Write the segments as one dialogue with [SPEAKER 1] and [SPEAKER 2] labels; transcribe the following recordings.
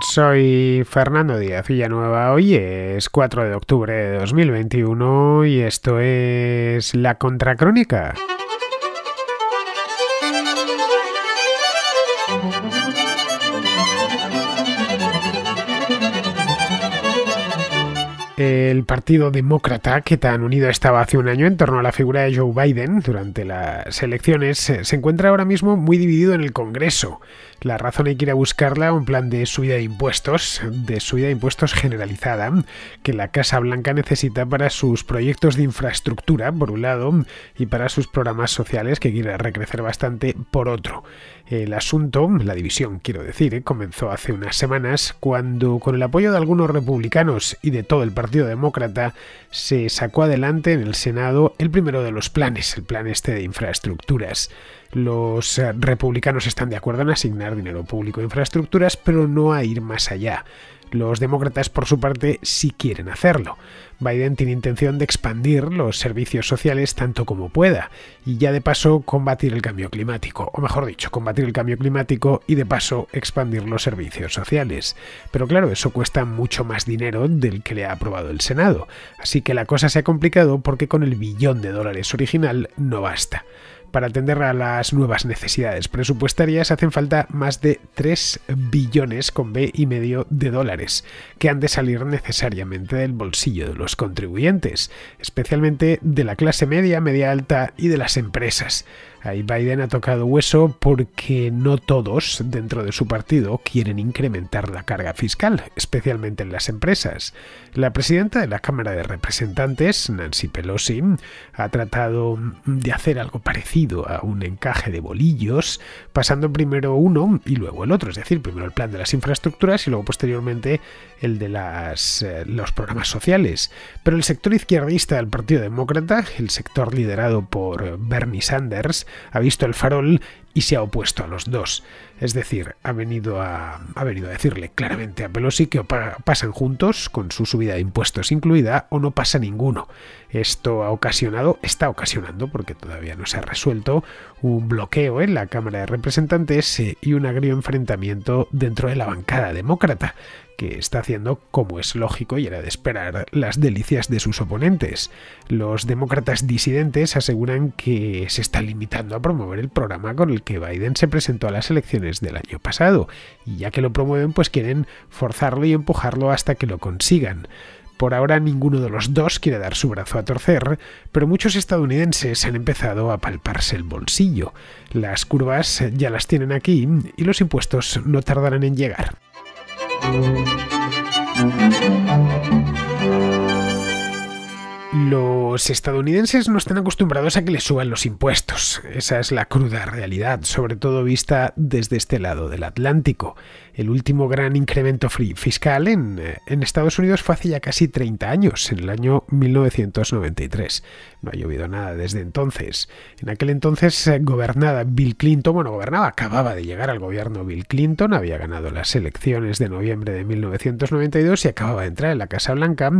[SPEAKER 1] Soy Fernando Díaz Villanueva, hoy es 4 de octubre de 2021 y esto es La Contracrónica. el Partido Demócrata, que tan unido estaba hace un año en torno a la figura de Joe Biden durante las elecciones, eh, se encuentra ahora mismo muy dividido en el Congreso. La razón hay que ir a buscarla un plan de subida de impuestos, de subida de impuestos generalizada, que la Casa Blanca necesita para sus proyectos de infraestructura, por un lado, y para sus programas sociales, que quiere recrecer bastante, por otro. El asunto, la división, quiero decir, eh, comenzó hace unas semanas cuando, con el apoyo de algunos republicanos y de todo el Partido Partido Demócrata se sacó adelante en el Senado el primero de los planes, el plan este de infraestructuras. Los eh, republicanos están de acuerdo en asignar dinero público a infraestructuras, pero no a ir más allá. Los demócratas, por su parte, sí quieren hacerlo. Biden tiene intención de expandir los servicios sociales tanto como pueda y ya de paso combatir el cambio climático, o mejor dicho, combatir el cambio climático y de paso expandir los servicios sociales. Pero claro, eso cuesta mucho más dinero del que le ha aprobado el Senado, así que la cosa se ha complicado porque con el billón de dólares original no basta para atender a las nuevas necesidades presupuestarias hacen falta más de 3 billones con B y medio de dólares, que han de salir necesariamente del bolsillo de los contribuyentes, especialmente de la clase media, media alta y de las empresas. Ahí Biden ha tocado hueso porque no todos dentro de su partido quieren incrementar la carga fiscal, especialmente en las empresas. La presidenta de la Cámara de Representantes, Nancy Pelosi, ha tratado de hacer algo parecido a un encaje de bolillos, pasando primero uno y luego el otro, es decir, primero el plan de las infraestructuras y luego posteriormente el de eh, los programas sociales. Pero el sector izquierdista del Partido Demócrata, el sector liderado por Bernie Sanders, ha visto el farol y se ha opuesto a los dos. Es decir, ha venido a, ha venido a decirle claramente a Pelosi que pasan juntos, con su subida de impuestos incluida, o no pasa ninguno. Esto ha ocasionado, está ocasionando, porque todavía no se ha resuelto, un bloqueo en la Cámara de Representantes eh, y un agrio enfrentamiento dentro de la bancada demócrata, que está haciendo, como es lógico y era de esperar, las delicias de sus oponentes. Los demócratas disidentes aseguran que se está limitando a promover el programa con el que Biden se presentó a las elecciones del año pasado, y ya que lo promueven, pues quieren forzarlo y empujarlo hasta que lo consigan. Por ahora ninguno de los dos quiere dar su brazo a torcer, pero muchos estadounidenses han empezado a palparse el bolsillo. Las curvas ya las tienen aquí y los impuestos no tardarán en llegar. Los estadounidenses no están acostumbrados a que les suban los impuestos. Esa es la cruda realidad, sobre todo vista desde este lado del Atlántico. El último gran incremento fiscal eh, en, Estados Unidos fue hace ya casi 30 años, en el año 1993. No ha llovido nada desde entonces. En aquel entonces eh, gobernaba Bill Clinton, bueno, gobernaba, acababa de llegar al gobierno Bill Clinton, había ganado las elecciones de noviembre de 1992 y acababa de entrar en la Casa Blanca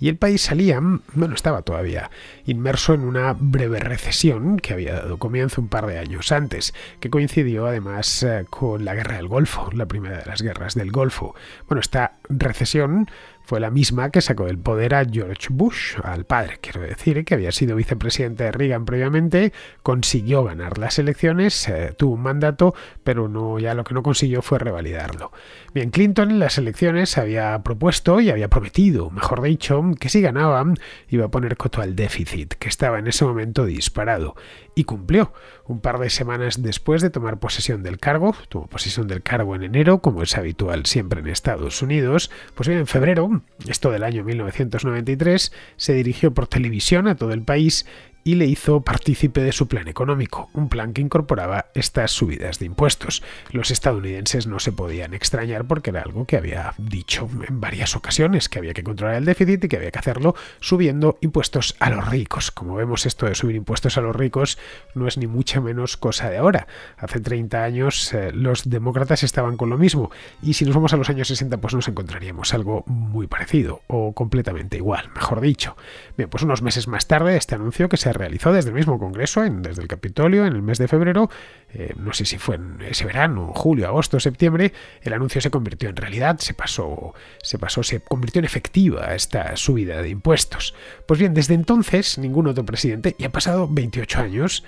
[SPEAKER 1] y el país salía, bueno, estaba todavía inmerso en una breve recesión que había dado comienzo un par de años antes, que coincidió además eh, con la Guerra del Golfo, la primera de las guerras del Golfo. Bueno, esta recesión fue la misma que sacó del poder a George Bush, al padre, quiero decir, que había sido vicepresidente de Reagan previamente, consiguió ganar las elecciones, eh, tuvo un mandato, pero no, ya lo que no consiguió fue revalidarlo. Bien, Clinton en las elecciones había propuesto y había prometido, mejor dicho, que si ganaban iba a poner coto al déficit, que estaba en ese momento disparado, y cumplió. Un par de semanas después de tomar posesión del cargo, tuvo posesión del cargo en enero, como es habitual siempre en Estados Unidos, pues bien, en febrero esto del año 1993, se dirigió por televisión a todo el país y le hizo partícipe de su plan económico, un plan que incorporaba estas subidas de impuestos. Los estadounidenses no se podían extrañar porque era algo que había dicho en varias ocasiones, que había que controlar el déficit y que había que hacerlo subiendo impuestos a los ricos. Como vemos, esto de subir impuestos a los ricos no es ni mucha menos cosa de ahora. Hace 30 años eh, los demócratas estaban con lo mismo y si nos vamos a los años 60 pues nos encontraríamos algo muy parecido o completamente igual, mejor dicho. Bien, pues unos meses más tarde este anuncio que se realizó desde el mismo Congreso, desde el Capitolio, en el mes de febrero, eh, no sé si fue en ese verano, julio, agosto, septiembre, el anuncio se convirtió en realidad, se pasó, se pasó, se convirtió en efectiva esta subida de impuestos. Pues bien, desde entonces ningún otro presidente, y han pasado 28 años,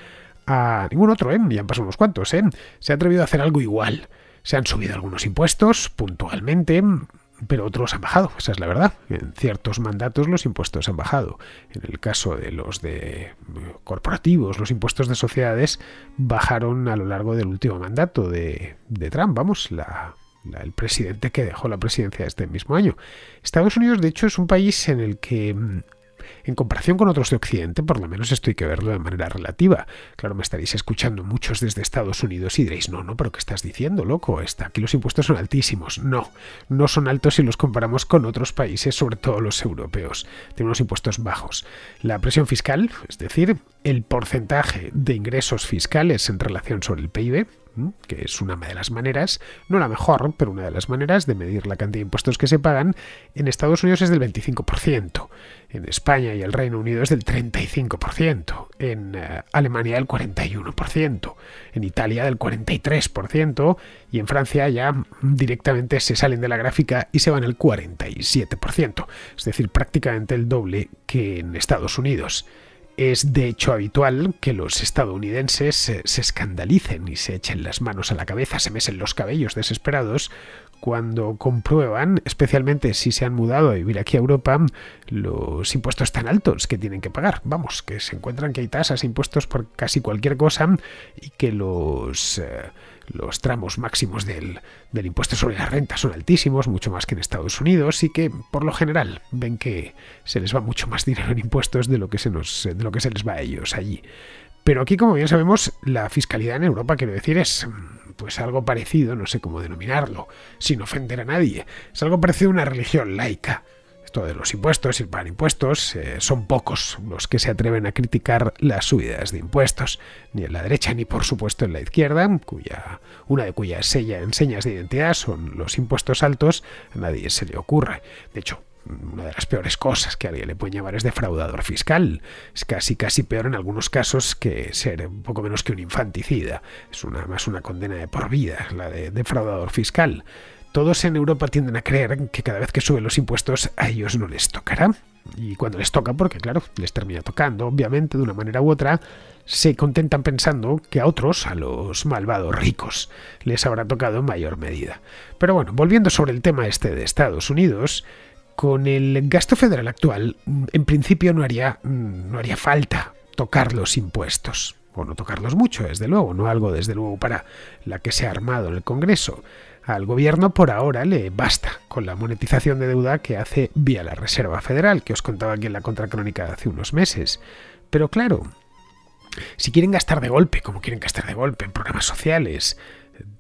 [SPEAKER 1] a ningún otro, ¿eh? Ya han pasado unos cuantos, ¿eh? se ha atrevido a hacer algo igual. Se han subido algunos impuestos puntualmente, pero otros han bajado, esa es la verdad. En ciertos mandatos los impuestos han bajado. En el caso de los de eh, corporativos, los impuestos de sociedades bajaron a lo largo del último mandato de, Trump, vamos, el presidente que dejó la presidencia este mismo año. Estados Unidos, de hecho, es un país en el que mm, en comparación con otros de Occidente, por lo menos esto hay que verlo de manera relativa. Claro, me estaréis escuchando muchos desde Estados Unidos y diréis, no, no, pero ¿qué estás diciendo, loco? Está, aquí los impuestos son altísimos. No, no son altos si los comparamos con otros países, sobre todo los europeos. Tienen unos impuestos bajos. La presión fiscal, es decir, el porcentaje de ingresos fiscales en relación sobre el PIB, que es una de las maneras, no la mejor, pero una de las maneras de medir la cantidad de impuestos que se pagan, en Estados Unidos es del 25%, en España y el Reino Unido es del 35%, en eh, Alemania del 41%, en Italia del 43% y en Francia ya directamente se salen de la gráfica y se van al 47%, es decir, prácticamente el doble que en Estados Unidos. Es de hecho habitual que los estadounidenses se, escandalicen y se echen las manos a la cabeza, se mesen los cabellos desesperados cuando comprueban, especialmente si se han mudado a vivir aquí a Europa, los impuestos tan altos que tienen que pagar. Vamos, que se encuentran que hay tasas, e impuestos por casi cualquier cosa y que los... Eh, los tramos máximos del, impuesto sobre la renta son altísimos, mucho más que en Estados Unidos, y que por lo general ven que se les va mucho más dinero en impuestos de lo que se, de lo que se les va a ellos allí. Pero aquí, como bien sabemos, la fiscalidad en Europa, quiero decir, es pues algo parecido, no sé cómo denominarlo, sin ofender a nadie, es algo parecido a una religión laica. Esto de los impuestos y para impuestos eh, son pocos los que se atreven a criticar las subidas de impuestos, ni en la derecha ni por supuesto en la izquierda, cuya, una de cuyas señas de identidad son los impuestos altos, a nadie se le ocurre. De hecho, una de las peores cosas que a alguien le puede llamar es defraudador fiscal. Es casi, casi peor en algunos casos que ser un poco menos que un infanticida. Es una, más una condena de por vida, la de defraudador fiscal todos en Europa tienden a creer que cada vez que suben los impuestos a ellos no les tocará. Y cuando les toca, porque claro, les termina tocando, obviamente, de una manera u otra, se contentan pensando que a otros, a los malvados ricos, les habrá tocado en mayor medida. Pero bueno, volviendo sobre el tema este de Estados Unidos, con el gasto federal actual, en principio no haría, no haría falta tocar los impuestos. O no tocarlos mucho, desde luego, no algo desde luego para la que se ha armado el Congreso. Al gobierno por ahora le basta con la monetización de deuda que hace vía la Reserva Federal, que os contaba aquí en la contracrónica de hace unos meses. Pero claro, si quieren gastar de golpe, como quieren gastar de golpe en programas sociales,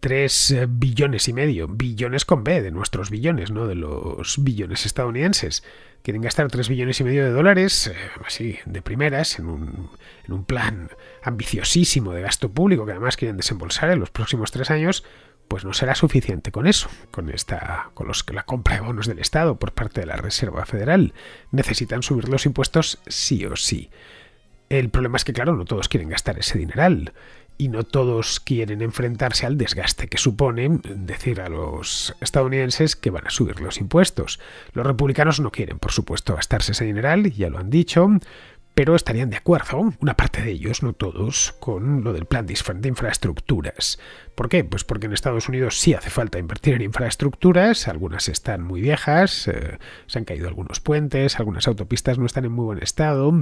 [SPEAKER 1] 3 billones y medio, billones con B, de nuestros billones, ¿no? De los billones estadounidenses. Quieren gastar 3 billones y medio de dólares, eh, así, de primeras, en un, en un plan ambiciosísimo de gasto público que además quieren desembolsar en los próximos tres años pues no será suficiente con eso, con esta, con los, la compra de bonos del Estado por parte de la Reserva Federal. Necesitan subir los impuestos sí o sí. El problema es que, claro, no todos quieren gastar ese dineral y no todos quieren enfrentarse al desgaste que supone decir a los estadounidenses que van a subir los impuestos. Los republicanos no quieren, por supuesto, gastarse ese dineral, ya lo han dicho pero estarían de acuerdo, una parte de ellos, no todos, con lo del plan de infraestructuras. ¿Por qué? Pues porque en Estados Unidos sí hace falta invertir en infraestructuras, algunas están muy viejas, eh, se han caído algunos puentes, algunas autopistas no están en muy buen estado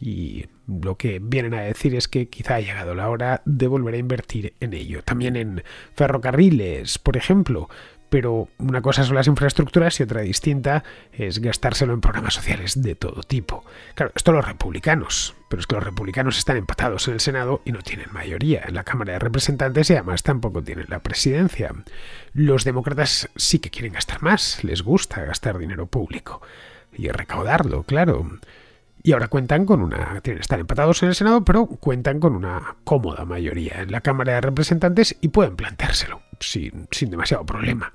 [SPEAKER 1] y lo que vienen a decir es que quizá ha llegado la hora de volver a invertir en ello. También en ferrocarriles, por ejemplo, pero una cosa son las infraestructuras y otra distinta es gastárselo en programas sociales de todo tipo. Claro, esto los republicanos, pero es que los republicanos están empatados en el Senado y no tienen mayoría en la Cámara de Representantes y además tampoco tienen la presidencia. Los demócratas sí que quieren gastar más, les gusta gastar dinero público y recaudarlo, claro. Y ahora cuentan con una. Están empatados en el Senado, pero cuentan con una cómoda mayoría en la Cámara de Representantes y pueden planteárselo sin, demasiado problema.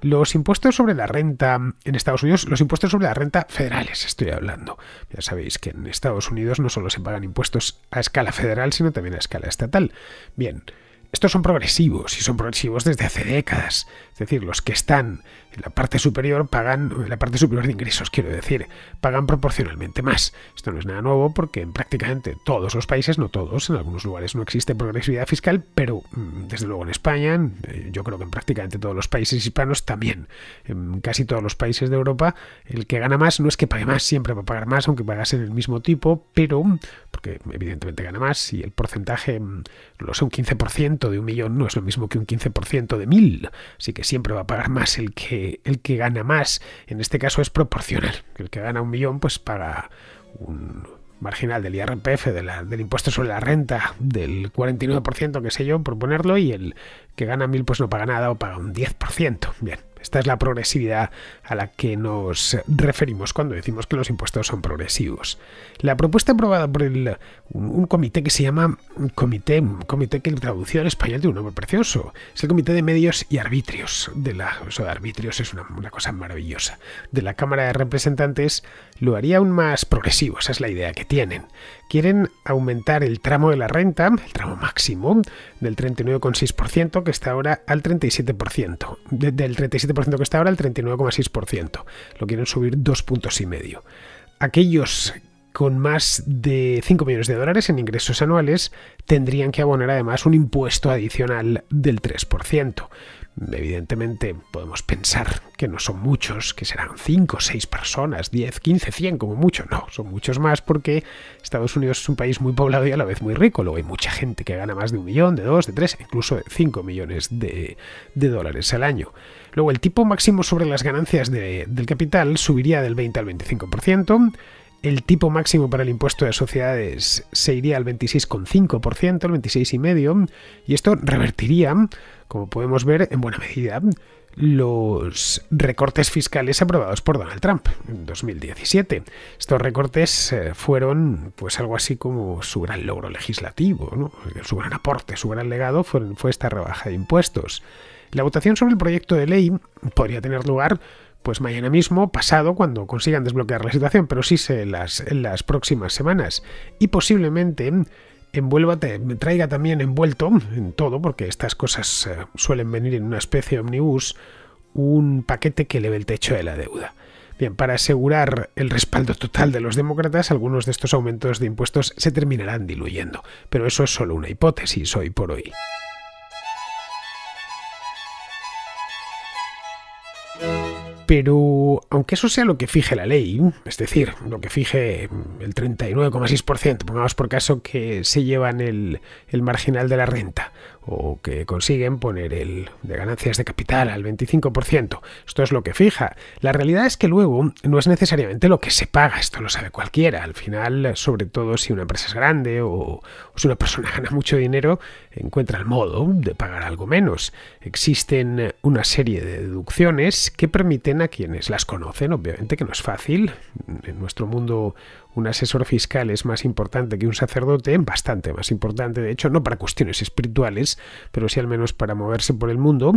[SPEAKER 1] Los impuestos sobre la renta en Estados Unidos, los impuestos sobre la renta federales estoy hablando. Ya sabéis que en Estados Unidos no solo se pagan impuestos a escala federal, sino también a escala estatal. Bien, estos son progresivos y son progresivos desde hace décadas. Es decir, los que están en la parte superior pagan, en la parte superior de ingresos, quiero decir, pagan proporcionalmente más. Esto no es nada nuevo porque en prácticamente todos los países, no todos, en algunos lugares no existe progresividad fiscal, pero mm, desde luego en España, eh, yo creo que en prácticamente todos los países hispanos también, en casi todos los países de Europa, el que gana más no es que pague más, siempre va a pagar más, aunque pagase el mismo tipo, pero, mm, porque evidentemente gana más, y el porcentaje, no mm, sé, un 15% de un millón no es lo mismo que un 15% de mil, así que siempre va a pagar más el que el que gana más. En este caso es proporcional. El que gana un millón, pues paga un marginal del IRPF, la, del impuesto sobre la renta, del 49%, que sé yo, por ponerlo, y el que gana mil, pues no paga nada o paga un 10%. Bien. Esta es la progresividad a la que nos referimos cuando decimos que los impuestos son progresivos. La propuesta aprobada por un, comité que se llama comité, un comité que traducido al español de un nombre precioso, es el Comité de Medios y Arbitrios. De la, eso de arbitrios es una, cosa maravillosa. De la Cámara de Representantes lo haría aún más progresivo, esa es la idea que tienen. Quieren aumentar el tramo de la renta, el tramo máximo, del 39,6% que está ahora al 37%, del 37 ciento que está ahora el 39,6%. Lo quieren subir dos puntos y medio. Aquellos con más de 5 millones de dólares en ingresos anuales tendrían que abonar además un impuesto adicional del 3%. Evidentemente podemos pensar que no son muchos, que serán 5, 6 personas, 10, 15, 100 como mucho. No, son muchos más porque Estados Unidos es un país muy poblado y a la vez muy rico. Luego hay mucha gente que gana más de un millón, de dos, de tres, incluso de 5 millones de dólares al año. Luego el tipo máximo sobre las ganancias del capital subiría del 20 al 25%, el tipo máximo para el impuesto de sociedades se iría al 26,5%, al 26,5%, y esto revertiría, como podemos ver, en buena medida los recortes fiscales aprobados por Donald Trump en 2017. Estos recortes eh, fueron pues algo así como su gran logro legislativo, su gran aporte, su gran legado fue esta rebaja de impuestos. La votación sobre el proyecto de ley podría tener lugar pues mañana mismo, pasado, cuando consigan desbloquear la situación, pero sí se las, en las próximas semanas. Y posiblemente envuelva, traiga también envuelto en todo, porque estas cosas eh, suelen venir en una especie de omnibus, un paquete que eleve el techo de la deuda. Bien, para asegurar el respaldo total de los demócratas, algunos de estos aumentos de impuestos se terminarán diluyendo, pero eso es solo una hipótesis hoy por hoy. Pero aunque eso sea lo que fije la ley, es decir, lo que fije el 39,6%, pongamos por caso que se llevan el, el marginal de la renta, o que consiguen poner el de ganancias de capital al 25%. Esto es lo que fija. La realidad es que luego no es necesariamente lo que se paga, esto lo sabe cualquiera. Al final, sobre todo si una empresa es grande o, si una persona gana mucho dinero, encuentra el modo de pagar algo menos. Existen una serie de deducciones que permiten a quienes las conocen, obviamente que no es fácil, en nuestro mundo un asesor fiscal es más importante que un sacerdote, bastante más importante, de hecho, no para cuestiones espirituales, pero sí al menos para moverse por el mundo.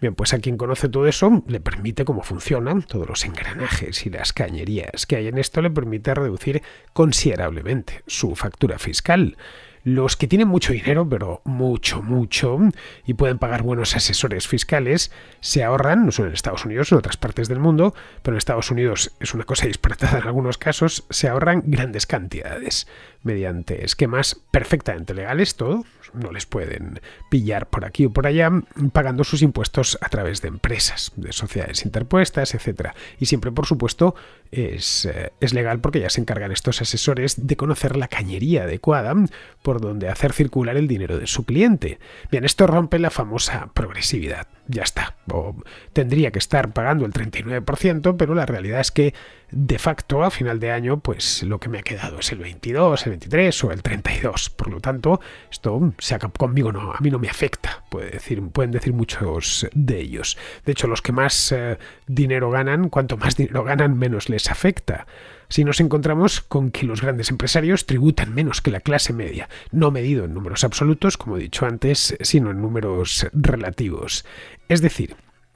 [SPEAKER 1] Bien, pues a quien conoce todo eso le permite cómo funcionan todos los engranajes y las cañerías que hay en esto, le permite reducir considerablemente su factura fiscal los que tienen mucho dinero, pero mucho, mucho, y pueden pagar buenos asesores fiscales, se ahorran, no solo en Estados Unidos, en otras partes del mundo, pero en Estados Unidos es una cosa disparatada en algunos casos, se ahorran grandes cantidades mediante esquemas perfectamente legales, todo, no les pueden pillar por aquí o por allá pagando sus impuestos a través de empresas, de sociedades interpuestas, etc. Y siempre, por supuesto, es, eh, es legal porque ya se encargan estos asesores de conocer la cañería adecuada por donde hacer circular el dinero de su cliente. Bien, esto rompe la famosa progresividad. Ya está. O tendría que estar pagando el 39%, pero la realidad es que de facto a final de año, pues lo que me ha quedado es el 22, el 23 o el 32. Por lo tanto, esto se acaba conmigo, no, a mí no me afecta, puede decir, pueden decir muchos de ellos. De hecho, los que más eh, dinero ganan, cuanto más dinero ganan, menos les afecta. Si nos encontramos con que los grandes empresarios tributan menos que la clase media, no medido en números absolutos, como he dicho antes, sino en números relativos. Es decir,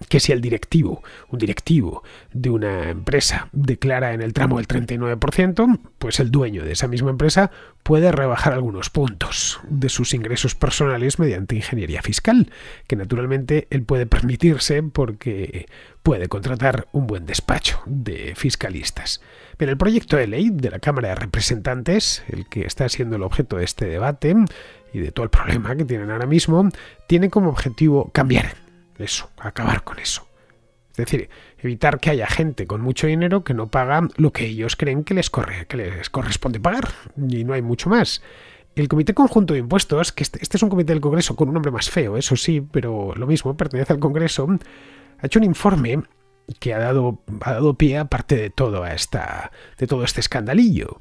[SPEAKER 1] que si el directivo, un directivo de una empresa declara en el tramo del 39%, pues el dueño de esa misma empresa puede rebajar algunos puntos de sus ingresos personales mediante ingeniería fiscal, que naturalmente él puede permitirse porque puede contratar un buen despacho de fiscalistas. Pero el proyecto de ley de la Cámara de Representantes, el que está siendo el objeto de este debate y de todo el problema que tienen ahora mismo, tiene como objetivo cambiar eso, acabar con eso. Es decir, evitar que haya gente con mucho dinero que no paga lo que ellos creen que les, corresponde pagar. Y no hay mucho más. El Comité Conjunto de Impuestos, que este, este, es un comité del Congreso con un nombre más feo, eso sí, pero lo mismo, pertenece al Congreso, ha hecho un informe que ha dado, ha dado pie a parte de todo, a esta, de todo este escandalillo.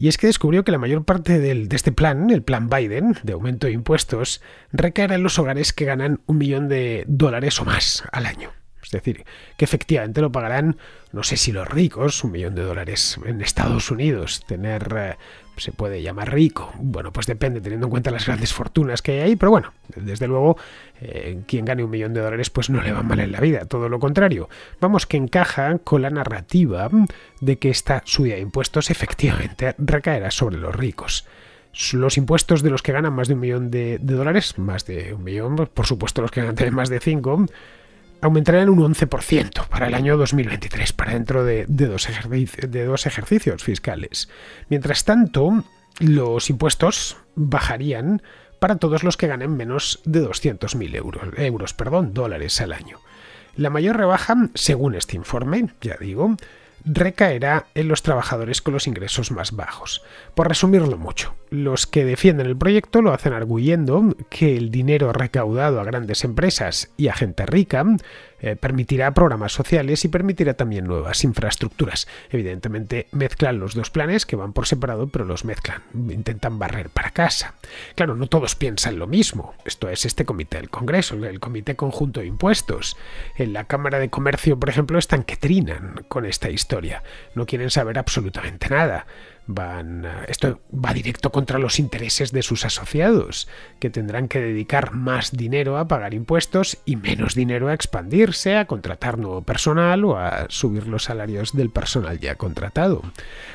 [SPEAKER 1] Y es que descubrió que la mayor parte de este plan, el plan Biden, de aumento de impuestos, recaerá en los hogares que ganan un millón de dólares o más al año. Es decir, que efectivamente lo pagarán, no sé si los ricos, un millón de dólares en Estados Unidos, tener eh, se puede llamar rico. Bueno, pues depende, teniendo en cuenta las grandes fortunas que hay ahí, pero bueno, desde luego, eh, quien gane un millón de dólares, pues no le va mal en la vida, todo lo contrario. Vamos, que encaja con la narrativa de que esta subida de impuestos efectivamente recaerá sobre los ricos los impuestos de los que ganan más de un millón de, de, dólares, más de un millón, por supuesto los que ganan más de cinco, aumentarían un 11% para el año 2023, para dentro de, dos de ejercicios fiscales. Mientras tanto, los impuestos bajarían para todos los que ganen menos de 200.000 euros, euros perdón, dólares al año. La mayor rebaja, según este informe, ya digo, recaerá en los trabajadores con los ingresos más bajos. Por resumirlo mucho, los que defienden el proyecto lo hacen arguyendo que el dinero recaudado a grandes empresas y a gente rica eh, permitirá programas sociales y permitirá también nuevas infraestructuras. Evidentemente mezclan los dos planes que van por separado, pero los mezclan, intentan barrer para casa. Claro, no todos piensan lo mismo. Esto es este comité del Congreso, el Comité Conjunto de Impuestos. En la Cámara de Comercio, por ejemplo, están que trinan con esta historia. No quieren saber absolutamente nada van esto va directo contra los intereses de sus asociados, que tendrán que dedicar más dinero a pagar impuestos y menos dinero a expandirse, a contratar nuevo personal o a subir los salarios del personal ya contratado.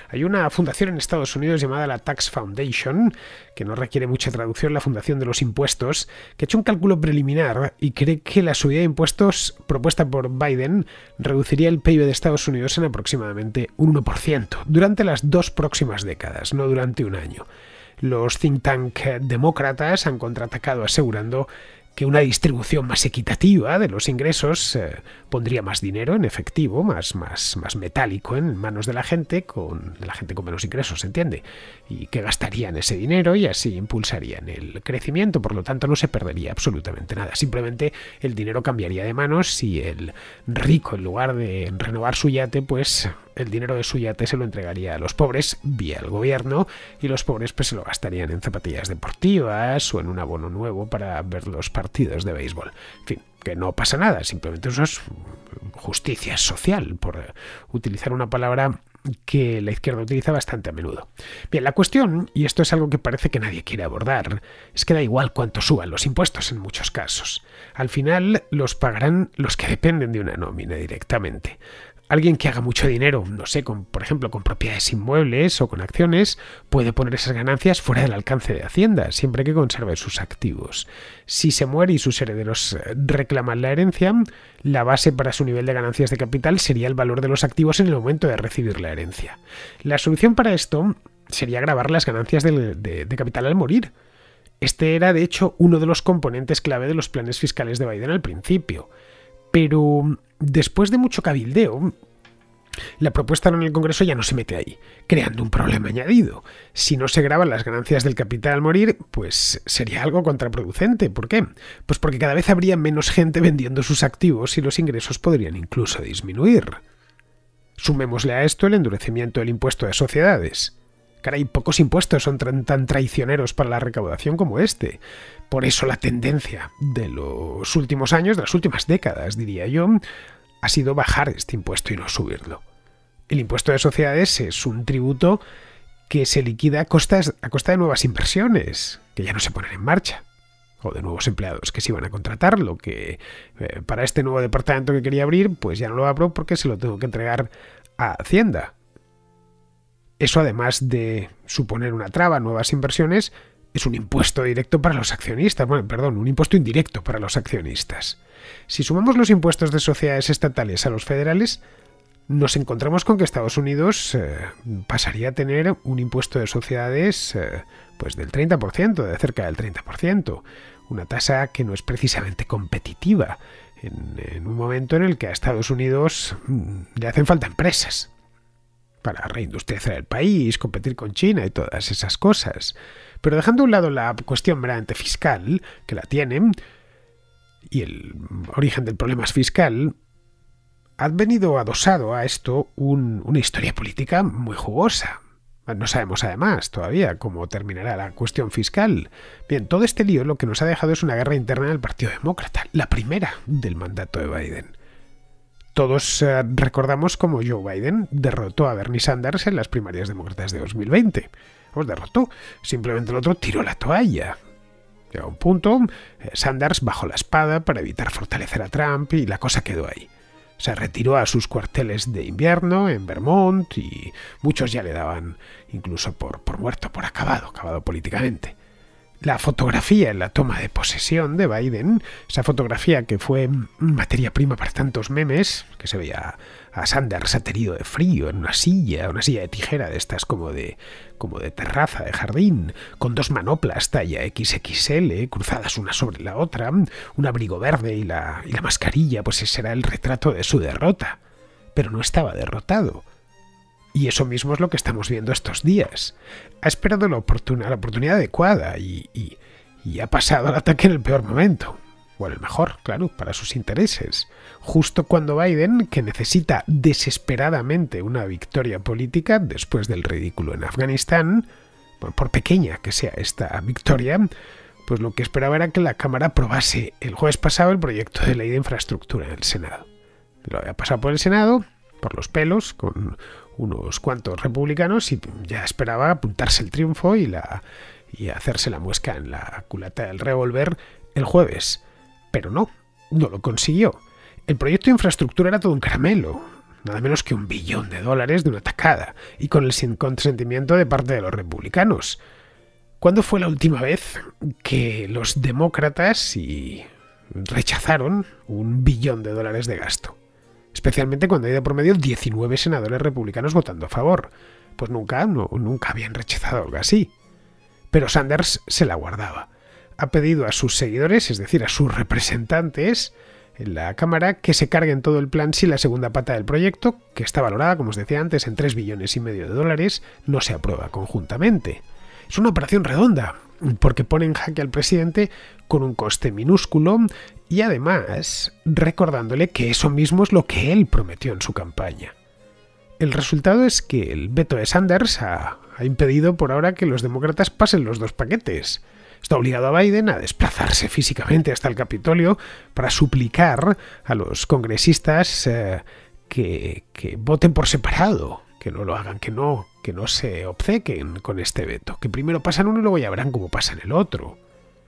[SPEAKER 1] Hay una fundación en Estados Unidos llamada la Tax Foundation, que no requiere mucha traducción, la Fundación de los Impuestos, que ha hecho un cálculo preliminar y cree que la subida de impuestos propuesta por Biden reduciría el PIB de Estados Unidos en aproximadamente un 1% durante las dos próximas décadas, no durante un año. Los think tank demócratas han contraatacado asegurando que una distribución más equitativa de los ingresos eh, pondría más dinero en efectivo, más, más, más metálico en manos de la gente, con de la gente con menos ingresos, ¿se entiende? Y que gastarían ese dinero y así impulsarían el crecimiento, por lo tanto no se perdería absolutamente nada, simplemente el dinero cambiaría de manos y el rico en lugar de renovar su yate, pues el dinero de su yate se lo entregaría a los pobres vía el gobierno y los pobres pues se lo gastarían en zapatillas deportivas o en un abono nuevo para ver los partidos de béisbol. En fin, que no pasa nada, simplemente eso es justicia social, por utilizar una palabra que la izquierda utiliza bastante a menudo. Bien, la cuestión, y esto es algo que parece que nadie quiere abordar, es que da igual cuánto suban los impuestos en muchos casos. Al final los pagarán los que dependen de una nómina directamente. Alguien que haga mucho dinero, no sé, por ejemplo, con propiedades inmuebles o con acciones, puede poner esas ganancias fuera del alcance de Hacienda, siempre que conserve sus activos. Si se muere y sus herederos eh, reclaman la herencia, la base para su nivel de ganancias de capital sería el valor de los activos en el momento de recibir la herencia. La solución para esto sería grabar las ganancias de capital al morir. Este era, de hecho, uno de los componentes clave de los planes fiscales de Biden al principio. Pero después de mucho cabildeo, la propuesta en el Congreso ya no se mete ahí, creando un problema añadido. Si no se graban las ganancias del capital al morir, pues sería algo contraproducente. ¿Por qué? Pues porque cada vez habría menos gente vendiendo sus activos y los ingresos podrían incluso disminuir. Sumémosle a esto el endurecimiento del impuesto de sociedades. Caray, pocos impuestos son tan, traicioneros para la recaudación como este. Por eso la tendencia de los últimos años, de las últimas décadas, diría yo, ha sido bajar este impuesto y no subirlo. El impuesto de sociedades es un tributo que se liquida a, costa de nuevas inversiones, que ya no se ponen en marcha, o de nuevos empleados que se iban a contratar, lo que eh, para este nuevo departamento que quería abrir, pues ya no lo abro porque se lo tengo que entregar a Hacienda. Eso además de suponer una traba a nuevas inversiones, es un impuesto directo para los accionistas, bueno, perdón, un impuesto indirecto para los accionistas. Si sumamos los impuestos de sociedades estatales a los federales, nos encontramos con que Estados Unidos eh, pasaría a tener un impuesto de sociedades eh, pues del 30%, de cerca del 30%, una tasa que no es precisamente competitiva en, un momento en el que a Estados Unidos mm, le hacen falta empresas para reindustrializar el país, competir con China y todas esas cosas. Pero dejando a un lado la cuestión meramente fiscal, que la tienen, y el origen del problema es fiscal, ha venido adosado a esto una historia política muy jugosa. No sabemos además todavía cómo terminará la cuestión fiscal. Bien, todo este lío lo que nos ha dejado es una guerra interna del Partido Demócrata, la primera del mandato de Biden todos eh, recordamos cómo Joe Biden derrotó a Bernie Sanders en las primarias demócratas de 2020. Pues derrotó. Simplemente el otro tiró la toalla. A un punto, eh, Sanders bajó la espada para evitar fortalecer a Trump y la cosa quedó ahí. Se retiró a sus cuarteles de invierno en Vermont y muchos ya le daban incluso por, por muerto, por acabado, acabado políticamente la fotografía en la toma de posesión de Biden, esa fotografía que fue mm, materia prima para tantos memes, que se veía a Sanders aterido de frío en una silla, una silla de tijera de estas como de, como de terraza, de jardín, con dos manoplas talla XXL cruzadas una sobre la otra, un abrigo verde y la, mascarilla, pues ese será el retrato de su derrota. Pero no estaba derrotado y eso mismo es lo que estamos viendo estos días. Ha esperado la, la oportunidad adecuada y, ha pasado al ataque en el peor momento. en el mejor, claro, para sus intereses. Justo cuando Biden, que necesita desesperadamente una victoria política después del ridículo en Afganistán, por pequeña que sea esta victoria, pues lo que esperaba era que la Cámara aprobase el jueves pasado el proyecto de ley de infraestructura en el Senado. Lo había pasado por el Senado, por los pelos, con unos cuantos republicanos y ya esperaba apuntarse el triunfo y, la, hacerse la muesca en la culata del revólver el jueves. Pero no, no lo consiguió. El proyecto de infraestructura era todo un caramelo, nada menos que un billón de dólares de una tacada, y con el sin consentimiento de parte de los republicanos. ¿Cuándo fue la última vez que los demócratas y rechazaron un billón de dólares de gasto? especialmente cuando hay de promedio 19 senadores republicanos votando a favor. Pues nunca, nunca habían rechazado algo así. Pero Sanders se la guardaba. Ha pedido a sus seguidores, es decir, a sus representantes en la Cámara, que se carguen todo el plan si la segunda pata del proyecto, que está valorada, como os decía antes, en 3 billones y medio de dólares, no se aprueba conjuntamente. Es una operación redonda, porque ponen en jaque al presidente con un coste minúsculo y además recordándole que eso mismo es lo que él prometió en su campaña. El resultado es que el veto de Sanders ha, impedido por ahora que los demócratas pasen los dos paquetes. Está obligado a Biden a desplazarse físicamente hasta el Capitolio para suplicar a los congresistas eh, que, que voten por separado, que no lo hagan, que no que no se obcequen con este veto, que primero pasan uno y luego ya verán cómo pasan el otro.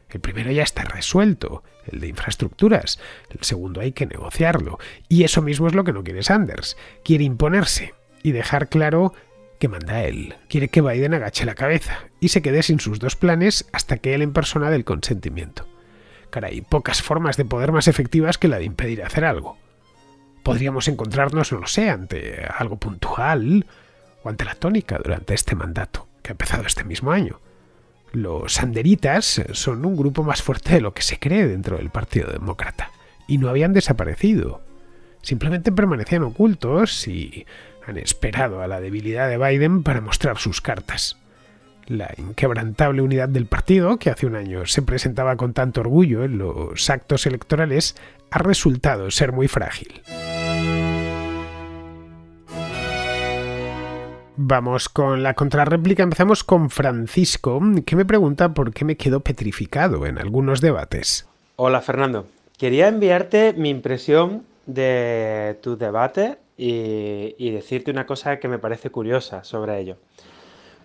[SPEAKER 1] El primero ya está resuelto, el de infraestructuras, el segundo hay que negociarlo, y eso mismo es lo que no quiere Sanders, quiere imponerse y dejar claro que manda él. Quiere que Biden agache la cabeza y se quede sin sus dos planes hasta que él en persona el consentimiento. cara hay pocas formas de poder más efectivas que la de impedir hacer algo. Podríamos encontrarnos, no lo sé, ante algo puntual, ante la tónica durante este mandato, que ha empezado este mismo año. Los sanderitas son un grupo más fuerte de lo que se cree dentro del Partido Demócrata, y no habían desaparecido. Simplemente permanecían ocultos y han esperado a la debilidad de Biden para mostrar sus cartas. La inquebrantable unidad del partido, que hace un año se presentaba con tanto orgullo en los actos electorales, ha resultado ser muy frágil. Vamos con la contrarréplica. Empezamos con Francisco, que me pregunta por qué me quedo petrificado en algunos debates.
[SPEAKER 2] Hola Fernando, quería enviarte mi impresión de tu debate y, decirte una cosa que me parece curiosa sobre ello.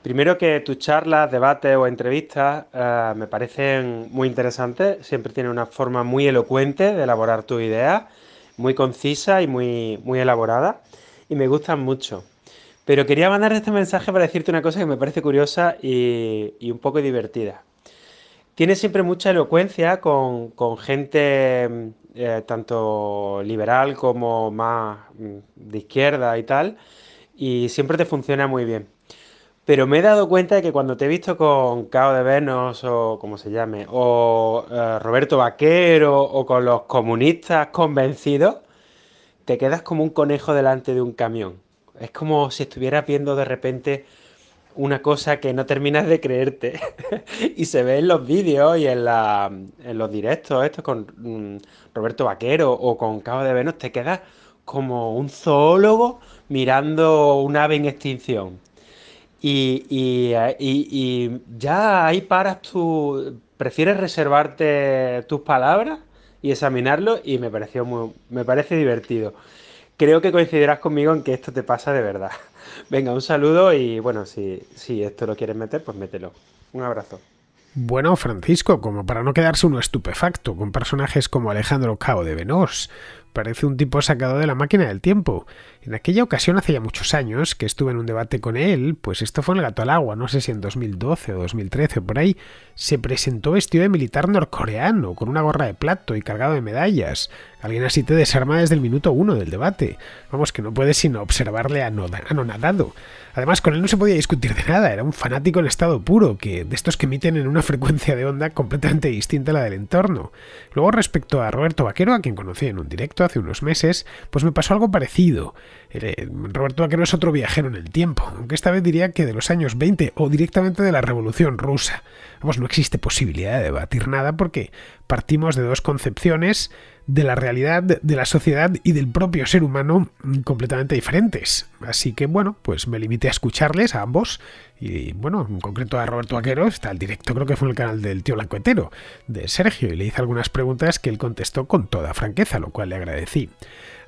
[SPEAKER 2] Primero que tus charlas, debates o entrevistas eh, me parecen muy interesantes, siempre tiene una forma muy elocuente de elaborar tu idea, muy concisa y muy, muy elaborada, y me gustan mucho. Pero quería mandarte este mensaje para decirte una cosa que me parece curiosa y, un poco divertida. Tienes siempre mucha elocuencia con, gente eh, tanto liberal como más mm, de izquierda y tal, y siempre te funciona muy bien. Pero me he dado cuenta de que cuando te he visto con Cao de Venos o como se llame, o eh, Roberto Vaquero o con los comunistas convencidos, te quedas como un conejo delante de un camión. Es como si estuvieras viendo de repente una cosa que no terminas de creerte. y se ve en los vídeos y en, los directos, esto con mm, Roberto Vaquero o con Cabo de Venus, te quedas como un zoólogo mirando un ave en extinción. Y, eh, ya ahí paras tu... Prefieres reservarte tus palabras y examinarlo y me pareció muy, me parece divertido creo que coincidirás conmigo en que esto te pasa de verdad. Venga, un saludo y bueno, si, si esto lo quieres meter, pues mételo. Un abrazo.
[SPEAKER 1] Bueno, Francisco, como para no quedarse uno estupefacto con personajes como Alejandro Cao de Venos. Parece un tipo sacado de la máquina del tiempo. En aquella ocasión, hace ya muchos años, que estuve en un debate con él, pues esto fue en el gato al agua, no sé si en 2012 o 2013 o por ahí, se presentó vestido de militar norcoreano, con una gorra de plato y cargado de medallas. Alguien así te desarma desde el minuto uno del debate. Vamos, que no puedes sino observarle a anonadado. Además, con él no se podía discutir de nada, era un fanático en estado puro, que de estos que emiten en una frecuencia de onda completamente distinta a la del entorno. Luego, respecto a Roberto Vaquero, a quien conocí en un directo, hace unos meses, pues me pasó algo parecido. Eh, Roberto Vaquero es otro viajero en el tiempo, aunque esta vez diría que de los años 20 o directamente de la Revolución Rusa. Vamos, no existe posibilidad de debatir nada porque partimos de dos concepciones de la realidad, de la sociedad y del propio ser humano completamente diferentes. Así que bueno, pues me limité a escucharles a ambos y bueno, en concreto a Roberto Vaquero, está el directo creo que fue en el canal del tío Blancoetero, de Sergio, y le hice algunas preguntas que él contestó con toda franqueza, lo cual le agradecí.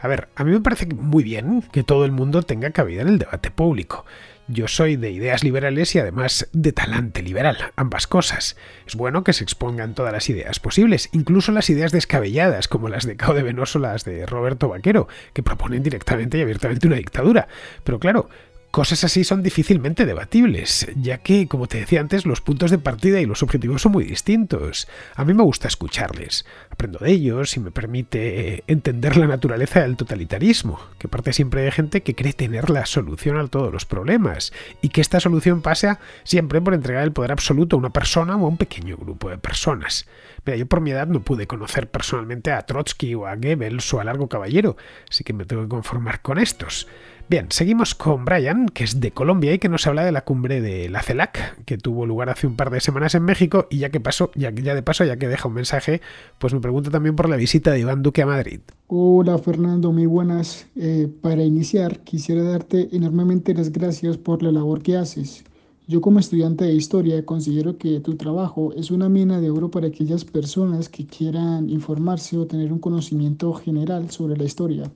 [SPEAKER 1] A ver, a mí me parece muy bien que todo el mundo tenga cabida en el debate público. Yo soy de ideas liberales y además de talante liberal, ambas cosas. Es bueno que se expongan todas las ideas posibles, incluso las ideas descabelladas, como las de Cao de Venoso las de Roberto Vaquero, que proponen directamente y abiertamente una dictadura. Pero claro, Cosas así son difícilmente debatibles, ya que, como te decía antes, los puntos de partida y los objetivos son muy distintos. A mí me gusta escucharles, aprendo de ellos y me permite eh, entender la naturaleza del totalitarismo, que parte siempre de gente que cree tener la solución a todos los problemas, y que esta solución pasa siempre por entregar el poder absoluto a una persona o a un pequeño grupo de personas. Mira, yo por mi edad no pude conocer personalmente a Trotsky o a Goebbels o a Largo Caballero, así que me tengo que conformar con estos. Bien, seguimos con Brian, que es de Colombia y que nos habla de la cumbre de la CELAC, que tuvo lugar hace un par de semanas en México, y ya que pasó, ya, ya de paso, ya que deja un mensaje, pues me pregunta también por la visita de Iván Duque a Madrid.
[SPEAKER 3] Hola Fernando, muy buenas. Eh, para iniciar, quisiera darte enormemente las gracias por la labor que haces. Yo como estudiante de historia considero que tu trabajo es una mina de oro para aquellas personas que quieran informarse o tener un conocimiento general sobre la historia.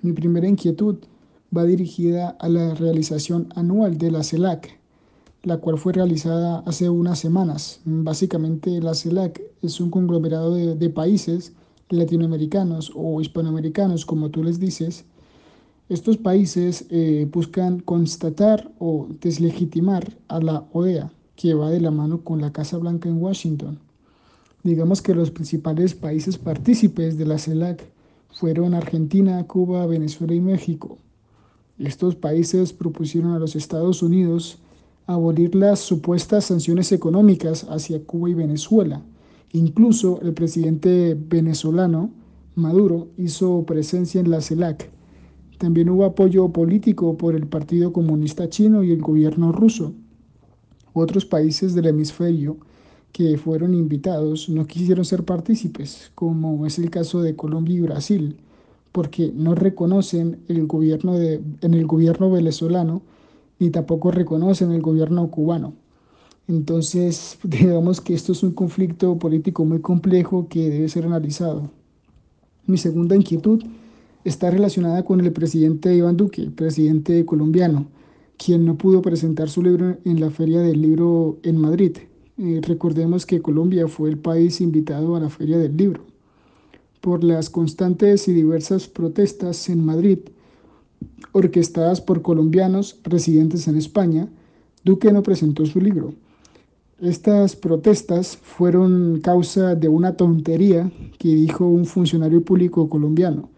[SPEAKER 3] Mi primera inquietud va dirigida a la realización anual de la CELAC, la cual fue realizada hace unas semanas. Básicamente la CELAC es un conglomerado de, países latinoamericanos o hispanoamericanos, como tú les dices. Estos países eh, buscan constatar o deslegitimar a la OEA, que va de la mano con la Casa Blanca en Washington. Digamos que los principales países partícipes de la CELAC fueron Argentina, Cuba, Venezuela y México. Estos países propusieron a los Estados Unidos abolir las supuestas sanciones económicas hacia Cuba y Venezuela. Incluso el presidente venezolano, Maduro, hizo presencia en la CELAC. También hubo apoyo político por el Partido Comunista Chino y el gobierno ruso. Otros países del hemisferio que fueron invitados no quisieron ser partícipes, como es el caso de Colombia y Brasil, porque no reconocen el gobierno en el gobierno venezolano ni tampoco reconocen el gobierno cubano. Entonces, digamos que esto es un conflicto político muy complejo que debe ser analizado. Mi segunda inquietud está relacionada con el presidente Iván Duque, presidente colombiano, quien no pudo presentar su libro en la Feria del Libro en Madrid. Eh, recordemos que Colombia fue el país invitado a la Feria del Libro. Por las constantes y diversas protestas en Madrid, orquestadas por colombianos residentes en España, Duque no presentó su libro. Estas protestas fueron causa de una tontería que dijo un funcionario público colombiano,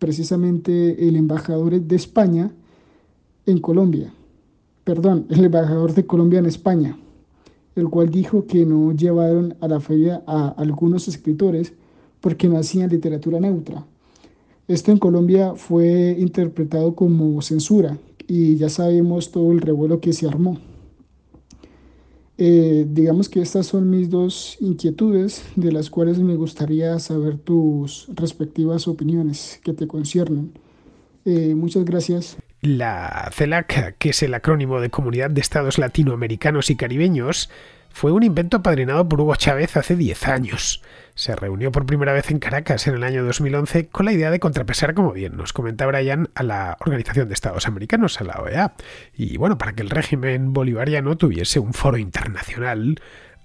[SPEAKER 3] precisamente el embajador de España en Colombia. Perdón, el embajador de Colombia en España, el cual dijo que no llevaron a la feria a algunos escritores porque no hacían literatura neutra. Esto en Colombia fue interpretado como censura y ya sabemos todo el revuelo que se armó. Eh, digamos que estas son mis dos inquietudes de las cuales me gustaría saber tus respectivas opiniones que te conciernen. Eh, muchas gracias.
[SPEAKER 1] La CELAC, que es el acrónimo de Comunidad de Estados Latinoamericanos y Caribeños, fue un invento padrinado por Hugo Chávez hace 10 años. Se reunió por primera vez en Caracas en el año 2011 con la idea de contrapesar, como bien nos comenta Brian, a la Organización de Estados Americanos, a la OEA. Y bueno, para que el régimen bolivariano tuviese un foro internacional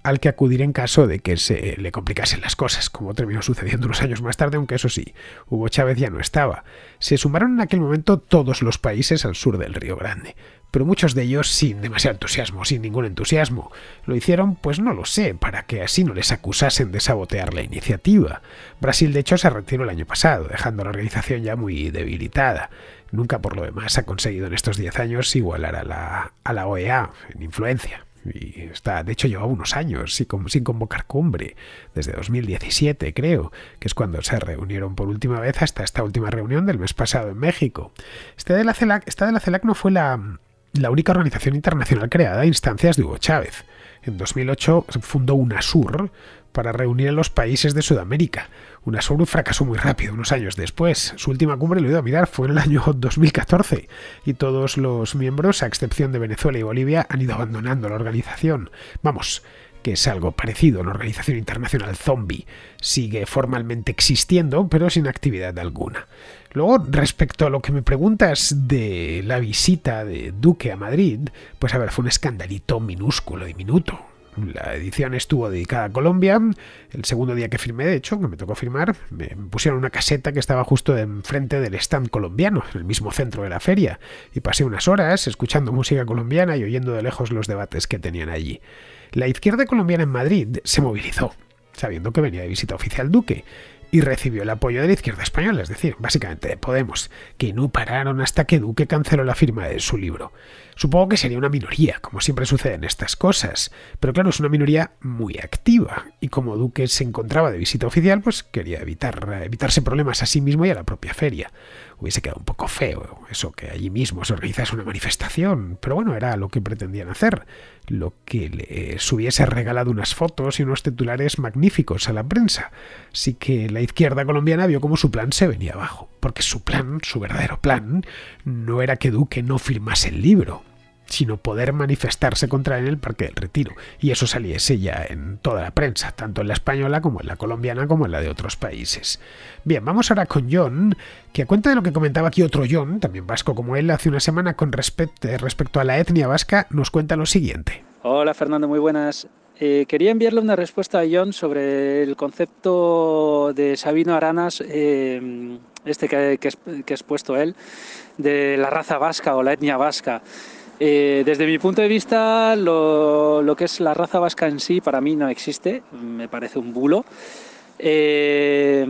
[SPEAKER 1] al que acudir en caso de que se le complicasen las cosas, como terminó sucediendo unos años más tarde, aunque eso sí, Hugo Chávez ya no estaba. Se sumaron en aquel momento todos los países al sur del Río Grande, pero muchos de ellos sin demasiado entusiasmo, sin ningún entusiasmo. Lo hicieron, pues no lo sé, para que así no les acusasen de sabotear la iniciativa. Brasil, de hecho, se retiró el año pasado, dejando la organización ya muy debilitada. Nunca por lo demás ha conseguido en estos 10 años igualar a la, a la OEA en influencia. Y está, de hecho, lleva unos años sin convocar cumbre, desde 2017 creo, que es cuando se reunieron por última vez hasta esta última reunión del mes pasado en México. Este esta de la CELAC no fue la, la única organización internacional creada a instancias de Hugo Chávez. En 2008 eh, fundó UNASUR, para reunir a los países de Sudamérica. UNASUR fracasó muy rápido unos años después. Su última cumbre, lo he ido a mirar, fue en el año 2014 y todos los miembros, a excepción de Venezuela y Bolivia, han ido abandonando la organización. Vamos, que es algo parecido. a La Organización Internacional Zombie sigue formalmente existiendo, pero sin actividad alguna. Luego, respecto a lo que me preguntas de la visita de Duque a Madrid, pues a ver, fue un escandalito minúsculo, diminuto. La edición estuvo dedicada a Colombia. El segundo día que firmé, de hecho, que me tocó firmar, me pusieron una caseta que estaba justo enfrente del stand colombiano, en el mismo centro de la feria, y pasé unas horas escuchando música colombiana y oyendo de lejos los debates que tenían allí. La izquierda colombiana en Madrid se movilizó, sabiendo que venía de visita oficial Duque, y recibió el apoyo de la izquierda española, es decir, básicamente de Podemos, que no pararon hasta que Duque canceló la firma de su libro. Supongo que sería una minoría, como siempre sucede en estas cosas, pero claro, es una minoría muy activa, y como Duque se encontraba de visita oficial, pues quería evitar, evitarse problemas a sí mismo y a la propia feria. Hubiese quedado un poco feo eso, que allí mismo se organizase una manifestación, pero bueno, era lo que pretendían hacer, lo que les hubiese regalado unas fotos y unos titulares magníficos a la prensa. Así que la izquierda colombiana vio cómo su plan se venía abajo, porque su plan, su verdadero plan, no era que Duque no firmase el libro, sino poder manifestarse contra él en el Parque del Retiro. Y eso saliese ya en toda la prensa, tanto en la española como en la colombiana como en la de otros países. Bien, vamos ahora con John, que a cuenta de lo que comentaba aquí otro John, también vasco como él, hace una semana con eh, respecto a la etnia vasca, nos cuenta lo siguiente.
[SPEAKER 4] Hola Fernando, muy buenas. Eh, quería enviarle una respuesta a John sobre el concepto de Sabino Aranas, eh, este que, que, que ha expuesto él, de la raza vasca o la etnia vasca. Eh, desde mi punto de vista, lo, que es la raza vasca en sí, para mí no existe, me parece un bulo. Eh,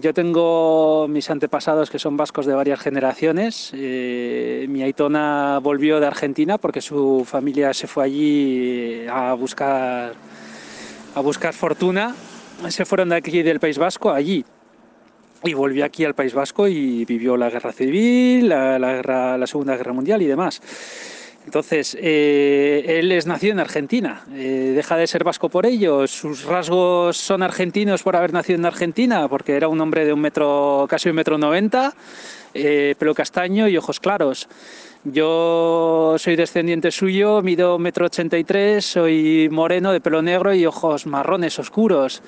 [SPEAKER 4] yo tengo mis antepasados que son vascos de varias generaciones. Eh, mi aitona volvió de Argentina porque su familia se fue allí a buscar, a buscar fortuna. Se fueron de aquí del País Vasco allí y volvió aquí al País Vasco y vivió la guerra civil, la, la Segunda Guerra Mundial y demás. Entonces, eh, él es nacido en Argentina, eh, deja de ser vasco por ello, sus rasgos son argentinos por haber nacido en Argentina, porque era un hombre de un metro, casi un metro noventa, eh, pelo castaño y ojos claros. Yo soy descendiente suyo, mido metro ochenta y tres, soy moreno de pelo negro y ojos marrones oscuros.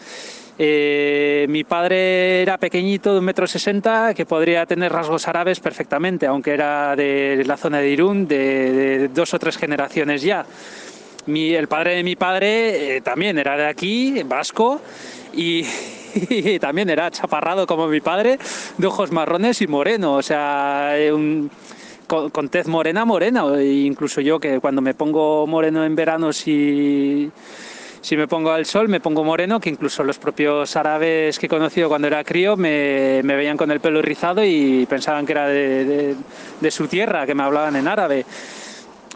[SPEAKER 4] Eh, mi padre era pequeñito, de un metro sesenta, que podría tener rasgos árabes perfectamente, aunque era de la zona de Irún, de, dos o tres generaciones ya. el padre de mi padre eh, también era de aquí, vasco, y, también era chaparrado como mi padre, de ojos marrones y moreno, o sea, eh, un, con, tez morena, morena, incluso yo que cuando me pongo moreno en verano, si si me pongo al sol me pongo moreno, que incluso los propios árabes que he conocido cuando era crío me, me veían con el pelo rizado y pensaban que era de, de, su tierra, que me hablaban en árabe.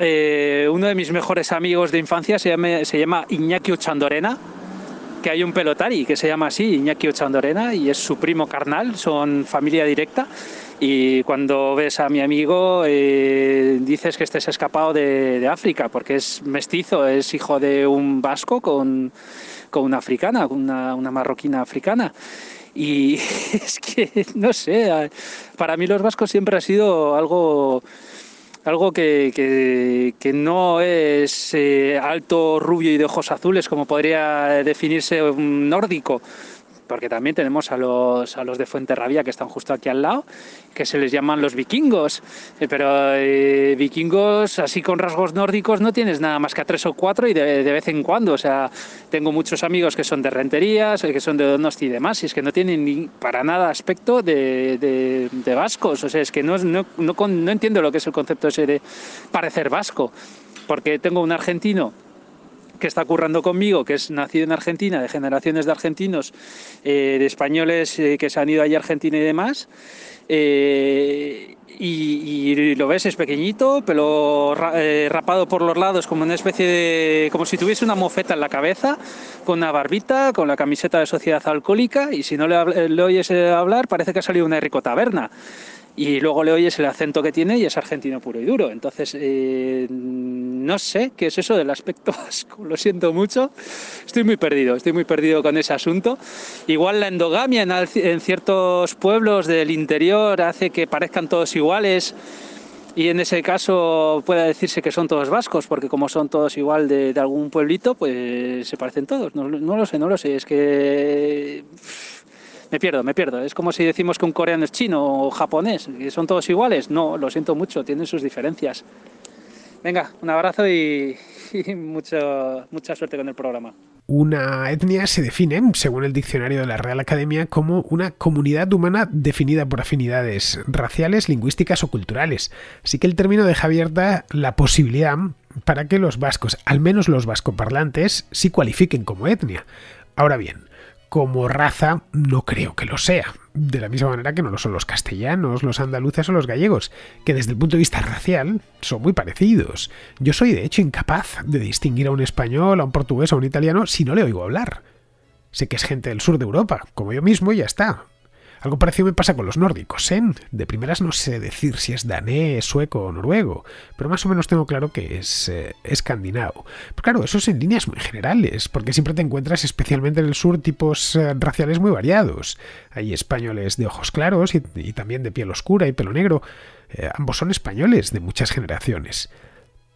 [SPEAKER 4] Eh, uno de mis mejores amigos de infancia se llama, se llama Iñaki Ochandorena, que hay un pelotari que se llama así, Iñaki Ochandorena, y es su primo carnal, son familia directa. Y cuando ves a mi amigo, eh, dices que estés escapado de, África, porque es mestizo, es hijo de un vasco con, con una africana, una, una marroquina africana. Y es que, no sé, para mí los vascos siempre ha sido algo algo que, que, no es eh, alto, rubio y de ojos azules, como podría definirse un nórdico, porque también tenemos a los, a los de Fuenterrabía que están justo aquí al lado, que se les llaman los vikingos, eh, pero eh, vikingos así con rasgos nórdicos no tienes nada más que a tres o cuatro y de, vez en cuando, o sea, tengo muchos amigos que son de Renterías, eh, que son de Donosti y demás, y es que no tienen ni para nada aspecto de, de, vascos, o sea, es que no, no, no entiendo lo que es el concepto ese de parecer vasco, porque tengo un argentino que está currando conmigo, que es nacido en Argentina, de generaciones de argentinos, eh, de españoles eh, que se han ido allí a Argentina y demás. Eh, y, lo ves, es pequeñito, pero rapado por los lados, como una especie de. como si tuviese una mofeta en la cabeza, con una barbita, con la camiseta de sociedad alcohólica, y si no le, le oyes hablar, parece que ha salido una rico taberna y luego le oyes el acento que tiene y es argentino puro y duro. Entonces, eh, no sé qué es eso del aspecto vasco, lo siento mucho, estoy muy perdido, estoy muy perdido con ese asunto. Igual la endogamia en, ciertos pueblos del interior hace que parezcan todos iguales y en ese caso pueda decirse que son todos vascos, porque como son todos igual de, de algún pueblito, pues se parecen todos. No, no, lo sé, no lo sé, es que me pierdo, me pierdo. Es como si decimos que un coreano es chino o japonés, y son todos iguales. No, lo siento mucho, tienen sus diferencias. Venga, un abrazo y, mucha, mucha suerte con el programa.
[SPEAKER 1] Una etnia se define, según el diccionario de la Real Academia, como una comunidad humana definida por afinidades raciales, lingüísticas o culturales. Así que el término deja abierta la posibilidad para que los vascos, al menos los vascoparlantes, sí cualifiquen como etnia. Ahora bien, como raza no creo que lo sea, de la misma manera que no lo son los castellanos, los andaluces o los gallegos, que desde el punto de vista racial son muy parecidos. Yo soy de hecho incapaz de distinguir a un español, a un portugués o a un italiano si no le oigo hablar. Sé que es gente del sur de Europa, como yo mismo, y ya está. Algo parecido me pasa con los nórdicos, ¿eh? De primeras no sé decir si es danés, sueco o noruego, pero más o menos tengo claro que es eh, escandinavo. Pero pues claro, eso es en líneas muy generales, porque siempre te encuentras, especialmente en el sur, tipos eh, raciales muy variados. Hay españoles de ojos claros y, también de piel oscura y pelo negro. Eh, ambos son españoles de muchas generaciones.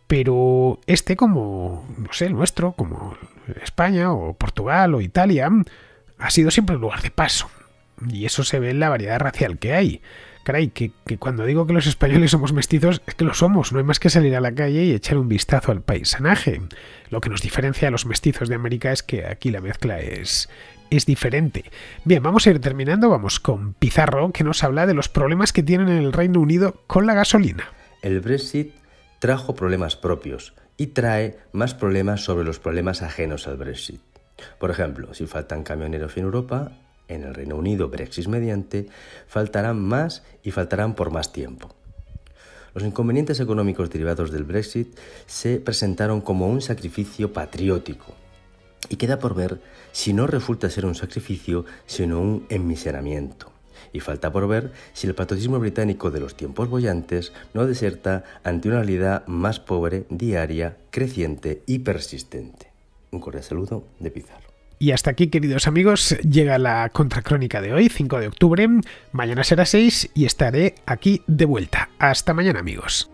[SPEAKER 1] Pero este como, no sé, el nuestro, como España o Portugal o Italia, ha sido siempre un lugar de paso, y eso se ve en la variedad racial que hay. Caray, que, cuando digo que los españoles somos mestizos, es que lo somos, no hay más que salir a la calle y echar un vistazo al paisanaje. Lo que nos diferencia a los mestizos de América es que aquí la mezcla es, es diferente. Bien, vamos a ir terminando, vamos con Pizarro, que nos habla de los problemas que tienen en el Reino Unido con la gasolina. El Brexit trajo problemas propios y trae más problemas sobre los problemas ajenos al Brexit. Por ejemplo, si faltan camioneros en Europa, en el Reino Unido, Brexit mediante, faltarán más y faltarán por más tiempo. Los inconvenientes económicos derivados del Brexit se presentaron como un sacrificio patriótico y queda
[SPEAKER 2] por ver si no resulta ser un sacrificio sino un enmiseramiento. Y falta por ver si el patriotismo británico de los tiempos boyantes no deserta ante una realidad
[SPEAKER 1] más pobre, diaria, creciente y persistente. Un cordial saludo de Pizarro. Y hasta aquí, queridos amigos, llega la contracrónica de hoy, 5 de octubre. Mañana será 6 y estaré aquí de vuelta. Hasta mañana, amigos.